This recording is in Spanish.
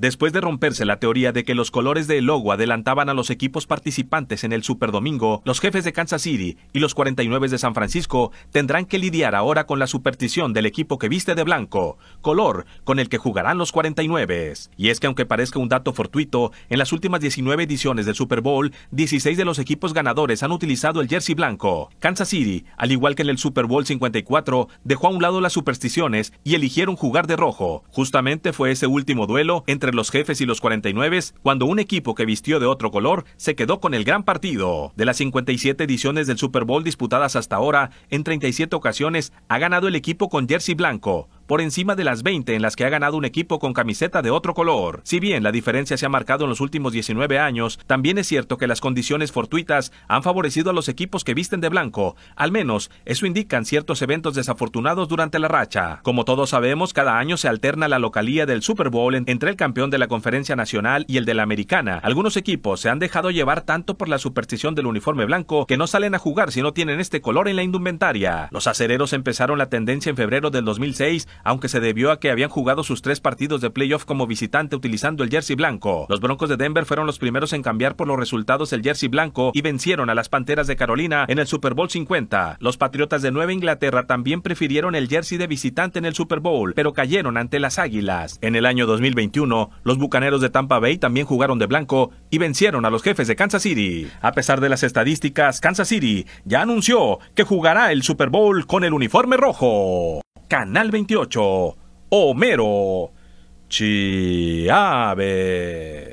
Después de romperse la teoría de que los colores del logo adelantaban a los equipos participantes en el Super Domingo, los jefes de Kansas City y los 49 de San Francisco tendrán que lidiar ahora con la superstición del equipo que viste de blanco, color con el que jugarán los 49. Y es que aunque parezca un dato fortuito, en las últimas 19 ediciones del Super Bowl, 16 de los equipos ganadores han utilizado el jersey blanco. Kansas City, al igual que en el Super Bowl 54, dejó a un lado las supersticiones y eligieron jugar de rojo. Justamente fue ese último duelo entre los jefes y los 49 cuando un equipo que vistió de otro color se quedó con el gran partido. De las 57 ediciones del Super Bowl disputadas hasta ahora, en 37 ocasiones ha ganado el equipo con jersey blanco, por encima de las 20 en las que ha ganado un equipo con camiseta de otro color. Si bien la diferencia se ha marcado en los últimos 19 años, también es cierto que las condiciones fortuitas han favorecido a los equipos que visten de blanco. Al menos, eso indican ciertos eventos desafortunados durante la racha. Como todos sabemos, cada año se alterna la localía del Super Bowl entre el campeón de la Conferencia Nacional y el de la Americana. Algunos equipos se han dejado llevar tanto por la superstición del uniforme blanco que no salen a jugar si no tienen este color en la indumentaria. Los acereros empezaron la tendencia en febrero del 2006 aunque se debió a que habían jugado sus tres partidos de playoff como visitante utilizando el jersey blanco. Los Broncos de Denver fueron los primeros en cambiar por los resultados el jersey blanco y vencieron a las Panteras de Carolina en el Super Bowl 50. Los Patriotas de Nueva Inglaterra también prefirieron el jersey de visitante en el Super Bowl, pero cayeron ante las Águilas. En el año 2021, los Bucaneros de Tampa Bay también jugaron de blanco y vencieron a los jefes de Kansas City. A pesar de las estadísticas, Kansas City ya anunció que jugará el Super Bowl con el uniforme rojo. Canal 28. Homero Chiave.